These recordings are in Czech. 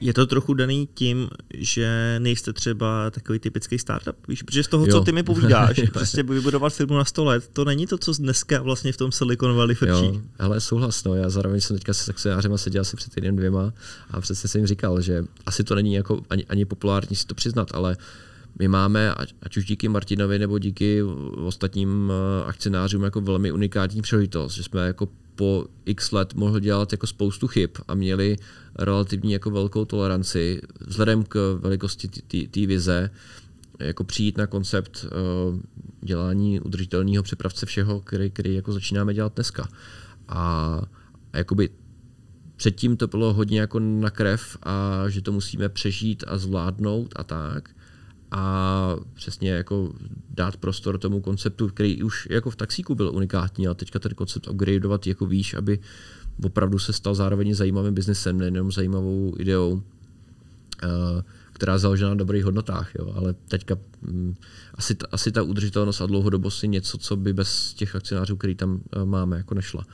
Je to trochu daný tím, že nejste třeba takový typický startup, víš, protože z toho, jo. co ty mi povídáš, prostě vybudovat firmu na 100 let, to není to, co dneska vlastně v tom Silicon Valley frčí. Jo, ale souhlas, no, já zároveň jsem teďka se taxiářema seděl asi před týden dvěma a přesně jsem jim říkal, že asi to není jako ani, ani populární si to přiznat, ale uh, my máme, ať už díky Martinovi nebo díky ostatním eh, akcionářům, jako velmi unikátní příležitost, že jsme jako po x let mohl dělat jako spoustu chyb a měli relativně jako velkou toleranci vzhledem k velikosti té vize, jako přijít na koncept uh, dělání udržitelného přepravce všeho, který, který jako začínáme dělat dneska. A, a jakoby předtím to bylo hodně jako na krev a že to musíme přežít a zvládnout a tak a přesně jako dát prostor tomu konceptu, který už jako v taxíku byl unikátní, a teďka ten koncept upgradeovat jako výš, aby opravdu se stal zároveň zajímavým biznesem, nejenom zajímavou ideou, eh, která je založena na dobrých hodnotách. Jo. Ale teďka mm, asi, ta, asi ta udržitelnost a dlouhodobost je něco, co by bez těch akcionářů, který tam eh, máme, jako nešla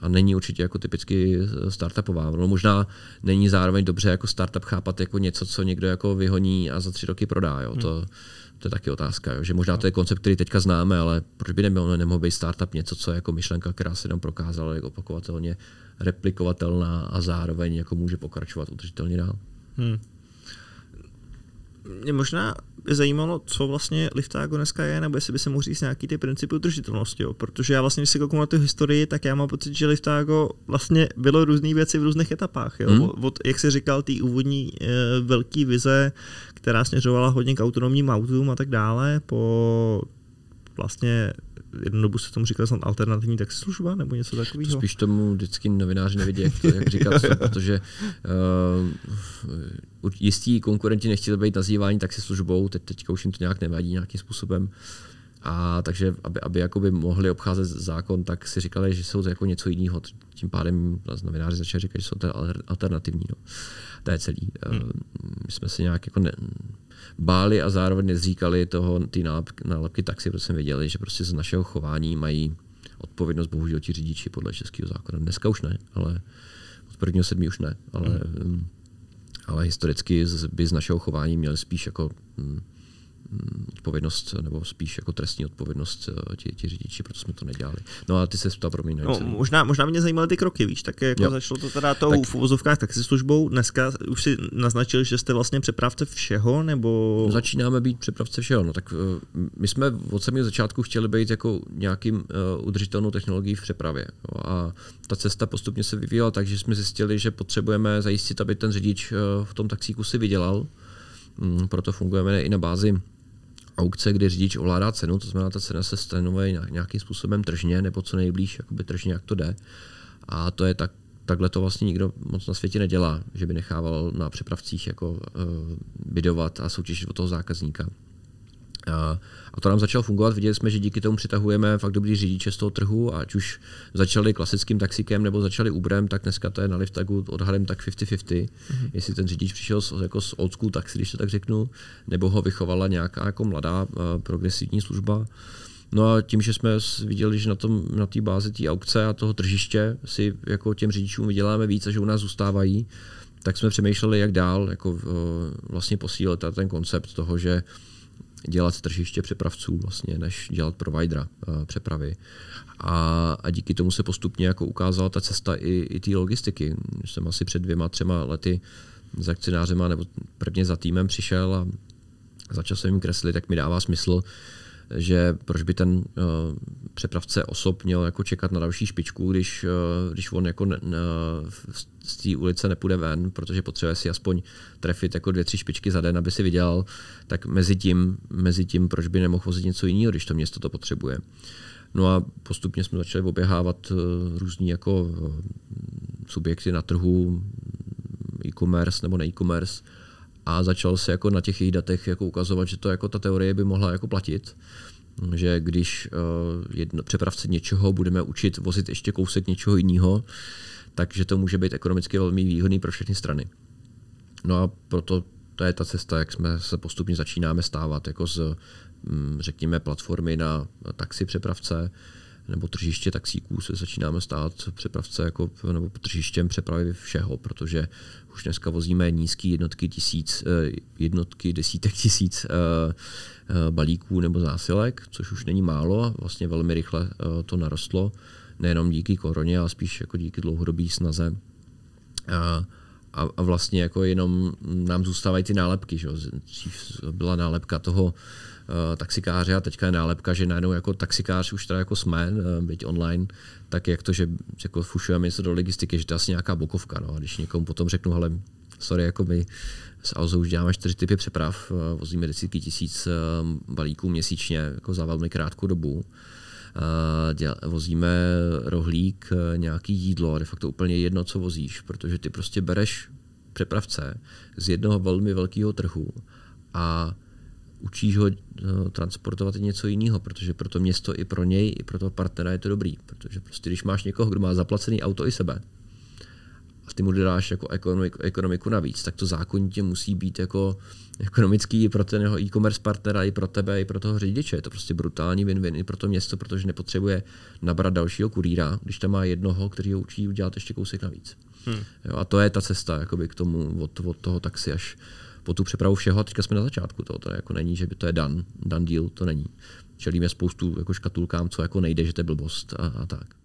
a není určitě jako typicky eh, startupová. No, možná není zároveň dobře jako startup chápat jako něco, co někdo jako vyhoní a za tři roky prodá. Jo. Hmm. To, to je taky otázka, jo. že možná no. to je koncept, který teďka známe, ale proč by nemohl, nemohl být startup něco, co je jako myšlenka, která se nám prokázala jako opakovatelně replikovatelná a zároveň jako může pokračovat udržitelně dál. Hmm. Mě možná by zajímalo, co vlastně Liftágo dneska je, nebo jestli by se mohl říct nějaký ty principy udržitelnosti, jo. protože já vlastně, když se kouknu na tu historii, tak já mám pocit, že Liftágo vlastně bylo různé věci v různých etapách, jo. Hmm. Od, jak se říkal, té úvodní e, velké vize, která směřovala hodně k autonomním autům a tak dále, po vlastně jednu dobu se tomu říkal snad alternativní tak služba nebo něco takového. To spíš tomu vždycky novináři nevidí, jak, to, jak říkat, protože uh, jistí konkurenti nechtěli být nazýváni taxi službou, teď, teďka už jim to nějak nevadí nějakým způsobem. Uh, a takže, aby, aby jakoby mohli obcházet zákon, tak si říkali, že jsou to jako něco jiného. Tím pádem novináři začali říkat, že jsou to alternativní. No. To je celý. Hmm. Ehm, my jsme se nějak jako ne, báli a zároveň nezříkali toho, ty nálepky, nálepky taxi, protože jsme věděli, že prostě z našeho chování mají odpovědnost bohužel ti řidiči podle českého zákona. Dneska už ne, ale od prvního sedmi už ne, ale, hmm. Ehm, ale historicky by z našeho chování měli spíš jako hmm, odpovědnost, nebo spíš jako trestní odpovědnost eh, ti, ti řidiči, proto jsme to nedělali. No a ty se ptá, promiň. No, možná, možná mě zajímaly ty kroky, víš, tak jako jo. začalo to teda tou tak... v uvozovkách taxi službou. Dneska už si naznačil, že jste vlastně přepravce všeho, nebo... No, začínáme být přepravce všeho, no tak eh, my jsme od samého začátku chtěli být jako nějakým uh, udržitelnou technologií v přepravě. No, a ta cesta postupně se vyvíjela, takže jsme zjistili, že potřebujeme zajistit, aby ten řidič uh, v tom taxíku si vydělal. Mm, proto fungujeme i na bázi aukce, kdy řidič ovládá cenu, to znamená, ta cena se stanovuje nějakým způsobem tržně nebo co nejblíž jakoby tržně, jak to jde. A to je tak, takhle to vlastně nikdo moc na světě nedělá, že by nechával na přepravcích jako uh, bydovat a soutěžit od toho zákazníka. A to nám začalo fungovat. Viděli jsme, že díky tomu přitahujeme fakt dobrý řidiče z toho trhu, ať už začali klasickým taxikem nebo začali Uberem, tak dneska to je na Liftagu odhadem tak 50-50. Mm-hmm. Jestli ten řidič přišel z, jako z old school taxi, když to tak řeknu, nebo ho vychovala nějaká jako mladá eh, progresivní služba. No a tím, že jsme viděli, že na tom, na té bázi té aukce a toho tržiště si jako těm řidičům vyděláme víc a že u nás zůstávají, tak jsme přemýšleli, jak dál jako, eh, vlastně posílit ten koncept toho, že dělat tržiště přepravců, vlastně, než dělat providera eh, přepravy. A, a díky tomu se postupně jako ukázala ta cesta i, i té logistiky. Jsem asi před dvěma, třema lety s akcionářema nebo prvně za týmem přišel a začal jsem jim kreslit, tak mi dává smysl uh, že proč by ten eh, přepravce osob měl jako čekat na další špičku, když, eh, když on jako z té ulice nepůjde ven, protože potřebuje si aspoň trefit jako dvě, tři špičky za den, aby si vydělal, tak mezi tím, mezi tím proč by nemohl vozit něco jiného, když to město to potřebuje. No a postupně jsme začali oběhávat eh, různý jako subjekty na trhu, e-commerce nebo ne e-commerce, a začal se jako na těch jejich datech jako ukazovat, že to jako ta teorie by mohla jako platit že když uh, jedno, přepravce něčeho budeme učit vozit ještě kousek něčeho jiného, takže to může být ekonomicky velmi výhodný pro všechny strany. No a proto to je ta cesta, jak jsme se postupně začínáme stávat jako z, mm, řekněme, platformy na taxi přepravce nebo tržiště taxíků se začínáme stát přepravce jako, nebo tržištěm přepravy všeho, protože už dneska vozíme nízké jednotky tisíc, eh, jednotky desítek tisíc eh, eh, balíků nebo zásilek, což už není málo, a vlastně velmi rychle to narostlo, nejenom díky koroně, ale spíš jako díky dlouhodobé snaze a, a vlastně jako jenom nám zůstávají ty nálepky. Že? Dřív byla nálepka toho eh, taxikáře a teďka je nálepka, že najednou jako taxikář už teda jako jsme, eh, byť online, tak jak to, že jako fušujeme něco do logistiky, že to je asi nějaká bokovka. No? A když někomu potom řeknu, hele, sorry, jako my s Auzo už děláme čtyři typy přeprav, eh, vozíme desítky tisíc balíků měsíčně jako za velmi krátkou dobu děl, vozíme rohlík, eh, nějaký jídlo, de facto úplně jedno, co vozíš, protože ty prostě bereš přepravce z jednoho velmi velkého trhu a učíš ho eh, transportovat i něco jiného, protože pro to město i pro něj, i pro toho partnera je to dobrý. Protože prostě když máš někoho, kdo má zaplacený auto i sebe, a ty mu dáš jako ekonomiku, ekonomiku navíc, tak to zákonitě musí být jako ekonomický i pro ten jeho e-commerce partnera, i pro tebe, i pro toho řidiče. Je to prostě brutální win-win i pro to město, protože nepotřebuje nabrat dalšího kurýra, když tam má jednoho, který ho učí udělat ještě kousek navíc. Hmm. Jo, a to je ta cesta jakoby, k tomu od, od toho taxi až po tu přepravu všeho. A teďka jsme na začátku toho, to jako není, že by to je dan, dan deal, to není. Čelíme spoustu jako škatulkám, co jako nejde, že to je blbost a, a tak.